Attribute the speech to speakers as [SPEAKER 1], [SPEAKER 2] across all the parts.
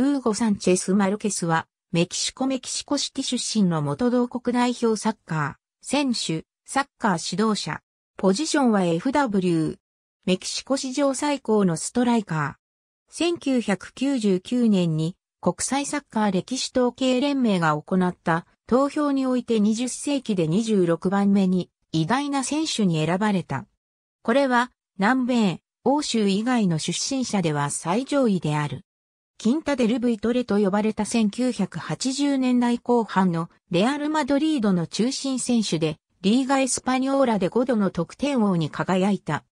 [SPEAKER 1] ウーゴ・サンチェス・マルケスは、メキシコ・メキシコシティ出身の元同国代表サッカー、選手、サッカー指導者。ポジションは FW。メキシコ史上最高のストライカー。1999年に国際サッカー歴史統計連盟が行った投票において20世紀で26番目に偉大な選手に選ばれた。これは南米、欧州以外の出身者では最上位である。キンタデル・ブイトレと呼ばれた1980年代後半のレアル・マドリードの中心選手で、リーガ・エスパニョーラで5度の得点王に輝いた。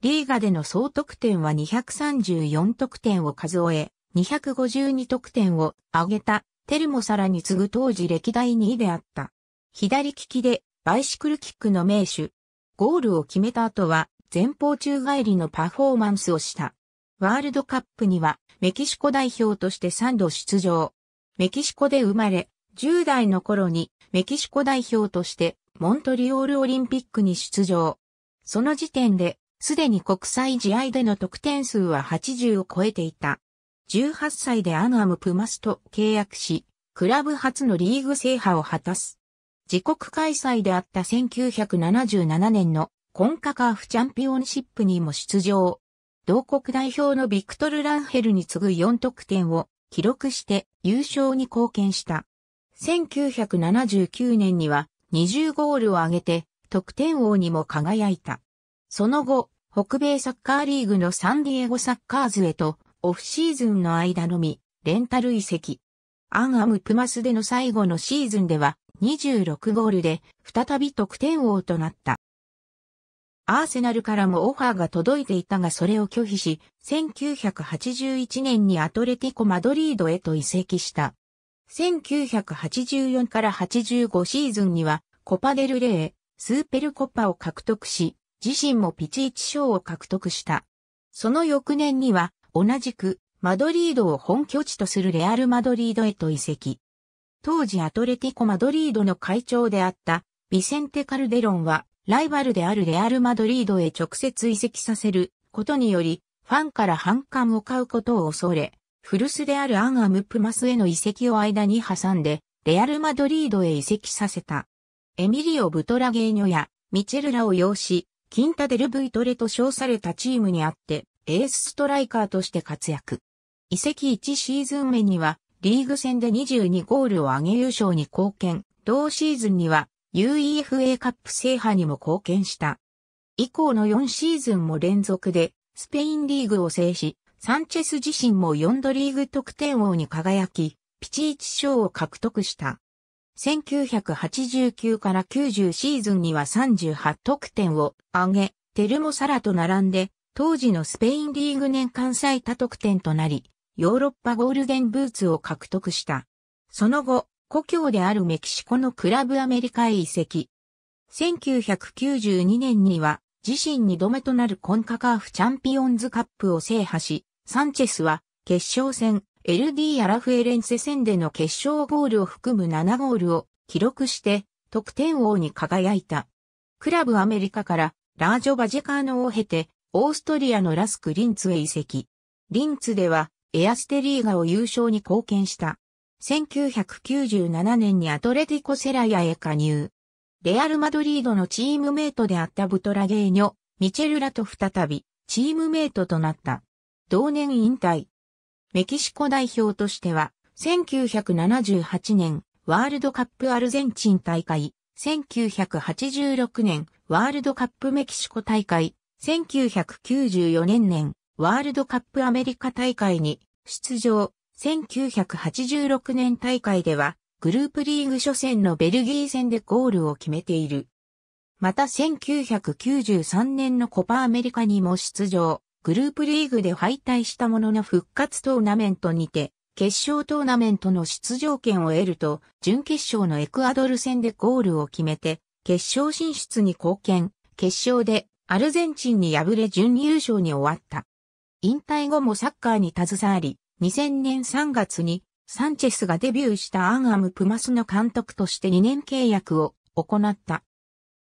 [SPEAKER 1] リーガでの総得点は234得点を数え、252得点を挙げた、テルモサラに次ぐ当時歴代2位であった。左利きで、バイシクルキックの名手。ゴールを決めた後は、前方宙返りのパフォーマンスをした。ワールドカップにはメキシコ代表として3度出場。メキシコで生まれ、10代の頃にメキシコ代表としてモントリオールオリンピックに出場。その時点で、すでに国際試合での得点数は80を超えていた。18歳でアヌアムプマスと契約し、クラブ初のリーグ制覇を果たす。自国開催であった1977年のコンカカーフチャンピオンシップにも出場。同国代表のビクトル・ランヘルに次ぐ4得点を記録して優勝に貢献した。1979年には20ゴールを挙げて得点王にも輝いた。その後、北米サッカーリーグのサンディエゴサッカーズへとオフシーズンの間のみ、レンタル移籍。アンアムプマスでの最後のシーズンでは26ゴールで再び得点王となった。アーセナルからもオファーが届いていたがそれを拒否し、1981年にアトレティコ・マドリードへと移籍した。1984から85シーズンには、コパデルレー、スーペルコパを獲得し、自身もピチイチ賞を獲得した。その翌年には、同じく、マドリードを本拠地とするレアル・マドリードへと移籍。当時アトレティコ・マドリードの会長であった、ビセンテ・カルデロンは、ライバルであるレアル・マドリードへ直接移籍させることにより、ファンから反感を買うことを恐れ、古巣であるアンアムプマスへの移籍を間に挟んで、レアル・マドリードへ移籍させた。エミリオ・ブトラゲーニョやミチェルラを擁し、キンタデル・ブイトレと称されたチームにあって、エースストライカーとして活躍。移籍1シーズン目には、リーグ戦で22ゴールを上げ優勝に貢献、同シーズンには UEFA カップ制覇にも貢献した。以降の4シーズンも連続でスペインリーグを制し、サンチェス自身も4度リーグ得点王に輝き、ピチイチ賞を獲得した。1989から90シーズンには38得点を上げ、テルモサラと並んで、当時のスペインリーグ年間最多得点となり、ヨーロッパゴールデンブーツを獲得した。その後、故郷であるメキシコのクラブアメリカへ移籍。1992年には自身2度目となるコンカカーフチャンピオンズカップを制覇し、サンチェスは決勝戦 LD アラフエレンセ戦での決勝ゴールを含む7ゴールを記録して得点王に輝いた。クラブアメリカからラージョ・バジェカーノを経てオーストリアのラスク・リンツへ移籍。リンツではエアステリーガを優勝に貢献した。1997年にアトレティコセラヤへ加入。レアル・マドリードのチームメイトであったブトラゲーニョ、ミチェルラと再びチームメイトとなった。同年引退。メキシコ代表としては、1978年ワールドカップアルゼンチン大会、1986年ワールドカップメキシコ大会、1994年年ワールドカップアメリカ大会に出場、1986年大会では、グループリーグ初戦のベルギー戦でゴールを決めている。また1993年のコパアメリカにも出場、グループリーグで敗退したものの復活トーナメントにて、決勝トーナメントの出場権を得ると、準決勝のエクアドル戦でゴールを決めて、決勝進出に貢献、決勝でアルゼンチンに敗れ準優勝に終わった。引退後もサッカーに携わり、2000年3月にサンチェスがデビューしたアンアムプマスの監督として2年契約を行った。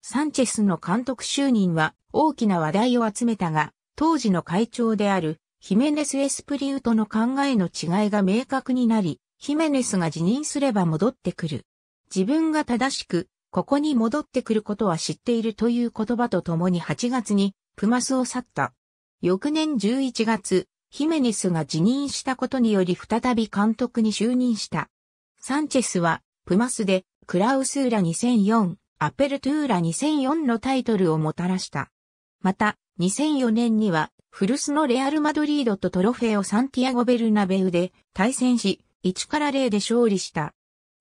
[SPEAKER 1] サンチェスの監督就任は大きな話題を集めたが、当時の会長であるヒメネス・エスプリウとの考えの違いが明確になり、ヒメネスが辞任すれば戻ってくる。自分が正しく、ここに戻ってくることは知っているという言葉とともに8月にプマスを去った。翌年11月、ヒメネスが辞任したことにより再び監督に就任した。サンチェスは、プマスで、クラウスーラ2004、アペルトゥーラ2004のタイトルをもたらした。また、2004年には、フルスのレアル・マドリードとトロフェオ・サンティアゴ・ベルナベウで対戦し、1から0で勝利した。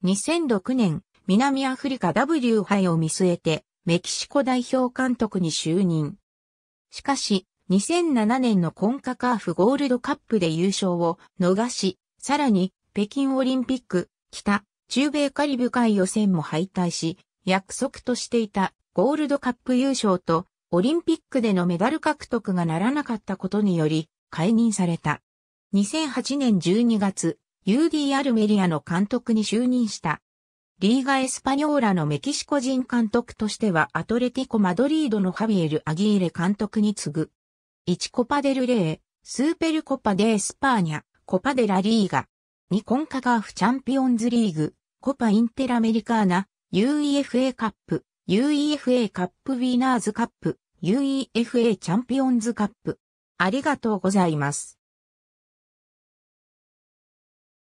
[SPEAKER 1] 2006年、南アフリカ W 杯を見据えて、メキシコ代表監督に就任。しかし、2007年のコンカカーフゴールドカップで優勝を逃し、さらに北京オリンピック、北、中米カリブ海予選も敗退し、約束としていたゴールドカップ優勝とオリンピックでのメダル獲得がならなかったことにより解任された。2008年12月、UD アルメリアの監督に就任した。リーガ・エスパニョーラのメキシコ人監督としてはアトレティコ・マドリードのハビエル・アギーレ監督に次ぐ1コパデルレー、スーペルコパデースパーニャ、コパデラリーガ、2コンカガーフチャンピオンズリーグ、コパインテラメリカーナ、UEFA カップ、UEFA カップウィーナーズカップ、UEFA チャンピオンズカップ。ありがとうございます。